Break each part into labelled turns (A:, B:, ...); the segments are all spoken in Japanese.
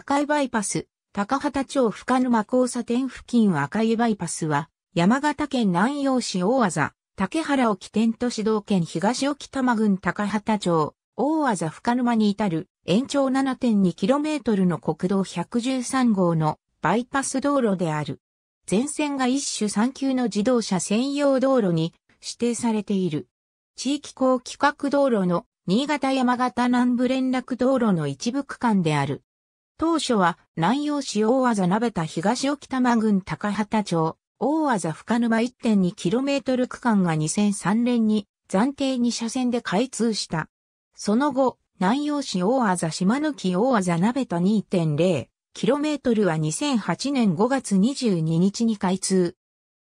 A: 赤いバイパス、高畑町深沼交差点付近
B: 赤いバイパスは、山形県南陽市大和、竹原を起点と指導県東沖玉郡高畑町、大和深沼に至る延長 7.2km の国道113号のバイパス道路である。全線が一種3級の自動車専用道路に指定されている。地域高規格道路の新潟山形南部連絡道路の一部区間である。当初は南陽市大技鍋田東沖玉郡高畑町、大技深沼 1.2km 区間が2003年に暫定2車線で開通した。その後、南陽市大技島抜き大技鍋田 2.0km は2008年5月22日に開通。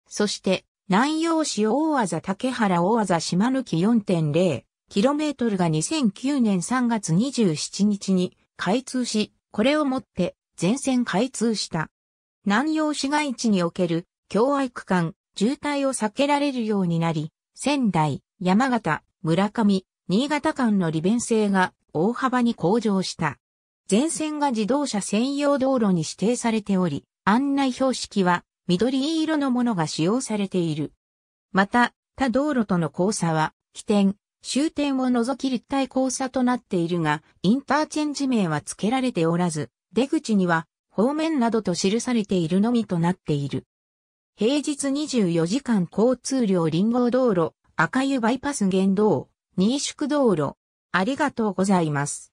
B: そして、南陽市大技竹原大技島抜き 4.0km が2009年3月27日に開通し、これをもって全線開通した。南洋市街地における京愛区間、渋滞を避けられるようになり、仙台、山形、村上、新潟間の利便性が大幅に向上した。全線が自動車専用道路に指定されており、案内標識は緑色のものが使用されている。また、他道路との交差は、起点、終点を除き立体交差となっているが、インターチェンジ名は付けられておらず、出口には方面などと記されているのみとなっている。平日24時間交通量林合道路、赤湯バイパス
A: 原道、新宿道路。ありがとうございます。